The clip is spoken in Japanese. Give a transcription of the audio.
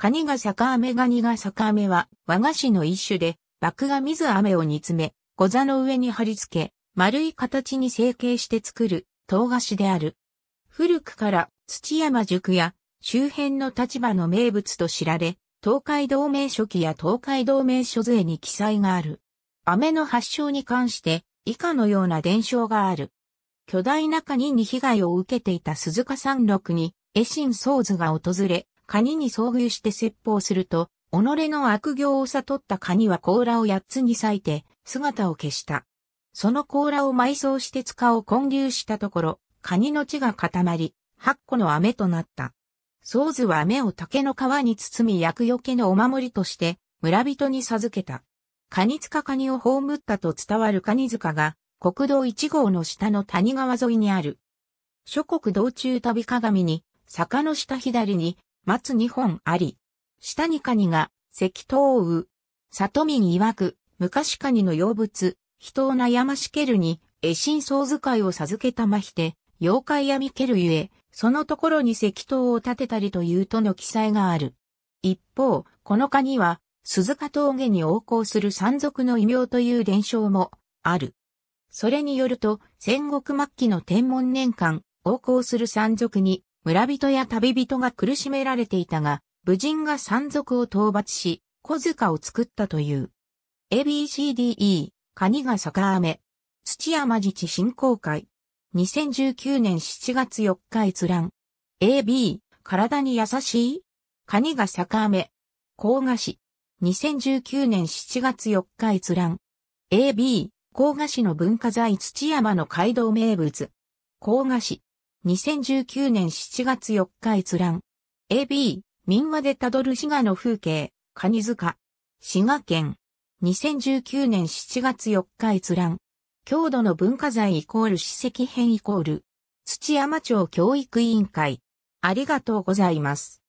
カニが酒飴ガニが酒飴は和菓子の一種で、麦芽水飴を煮詰め、小座の上に貼り付け、丸い形に成形して作る唐菓子である。古くから土山塾や周辺の立場の名物と知られ、東海同盟書記や東海同盟書税に記載がある。飴の発祥に関して以下のような伝承がある。巨大なカニに被害を受けていた鈴鹿山麓に、絵心ー図が訪れ、カニに遭遇して説法すると、己の悪行を悟ったカニは甲羅を八つに裂いて、姿を消した。その甲羅を埋葬して塚を混流したところ、カニの血が固まり、八個の飴となった。宗図は飴を竹の皮に包み厄除けのお守りとして、村人に授けた。カニ塚カニを葬ったと伝わるカニ塚が、国道1号の下の谷川沿いにある。諸国道中旅鏡に、坂の下左に、松二本あり。下にカニが、石頭をう。里民曰く、昔カニの妖物、人を悩ましけるに、絵心相遣いを授けたまして、妖怪やみけるゆえ、そのところに石頭を建てたりというとの記載がある。一方、このカニは、鈴鹿峠に横行する山賊の異名という伝承も、ある。それによると、戦国末期の天文年間、横行する山賊に、村人や旅人が苦しめられていたが、武人が山賊を討伐し、小塚を作ったという。ABCDE、カニが逆雨。土山自治振興会。2019年7月4日閲覧。AB、体に優しいカニが逆雨。甲賀市。2019年7月4日閲覧。AB、甲賀市の文化財土山の街道名物。甲賀市。2019年7月4日閲覧。AB、民話でたどる滋賀の風景、カニ塚。滋賀県。2019年7月4日閲覧。郷土の文化財イコール史跡編イコール。土山町教育委員会。ありがとうございます。